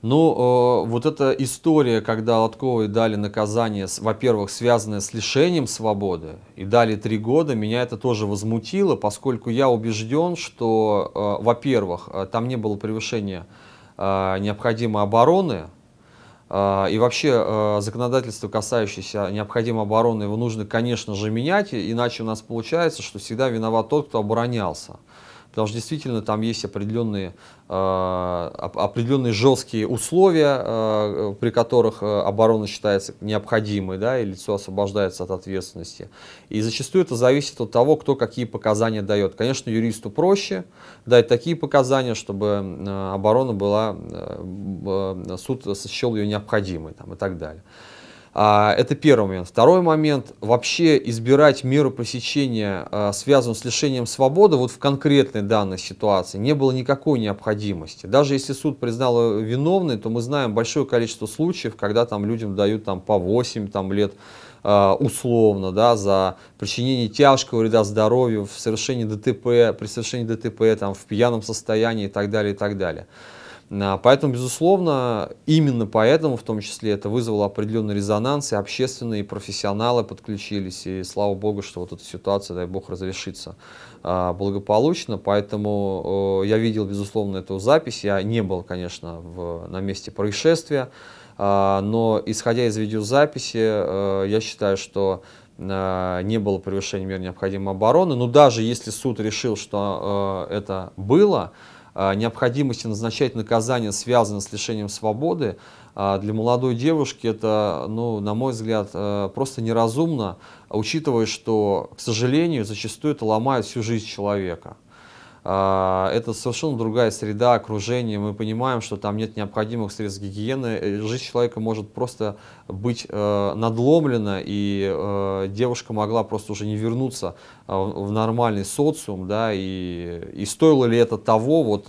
Ну, э, вот эта история, когда Лотковой дали наказание, во-первых, связанное с лишением свободы, и дали три года, меня это тоже возмутило, поскольку я убежден, что, э, во-первых, э, там не было превышения э, необходимой обороны, э, и вообще э, законодательство, касающееся необходимой обороны, его нужно, конечно же, менять, иначе у нас получается, что всегда виноват тот, кто оборонялся потому что действительно там есть определенные, э, определенные жесткие условия, э, при которых э, оборона считается необходимой, да, и лицо освобождается от ответственности. И зачастую это зависит от того, кто какие показания дает. Конечно, юристу проще дать такие показания, чтобы оборона была, суд счел ее необходимой там, и так далее. А, это первый момент. Второй момент. Вообще избирать меру пресечения, а, связанную с лишением свободы, вот в конкретной данной ситуации не было никакой необходимости. Даже если суд признал виновный, то мы знаем большое количество случаев, когда там людям дают там, по 8 там, лет а, условно, да, за причинение тяжкого вреда здоровью, в совершении ДТП, при совершении ДТП, там, в пьяном состоянии и так далее, и так далее. Поэтому, безусловно, именно поэтому, в том числе, это вызвало определенный резонанс, и общественные, и профессионалы подключились, и слава богу, что вот эта ситуация, дай бог, разрешится а, благополучно, поэтому я видел, безусловно, эту запись, я не был, конечно, в, на месте происшествия, а, но исходя из видеозаписи, э, я считаю, что э, не было превышения мер необходимой обороны, но даже если суд решил, что э, это было, а, необходимости назначать наказание, связанное с лишением свободы, а, для молодой девушки это, ну, на мой взгляд, а, просто неразумно, учитывая, что, к сожалению, зачастую это ломает всю жизнь человека. А, это совершенно другая среда, окружение, мы понимаем, что там нет необходимых средств гигиены, э, жизнь человека может просто быть э, надломлена, и э, девушка могла просто уже не вернуться в нормальный социум, да, и, и стоило ли это того, вот,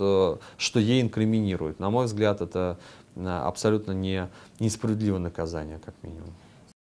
что ей инкриминируют. На мой взгляд, это абсолютно не, несправедливое наказание, как минимум.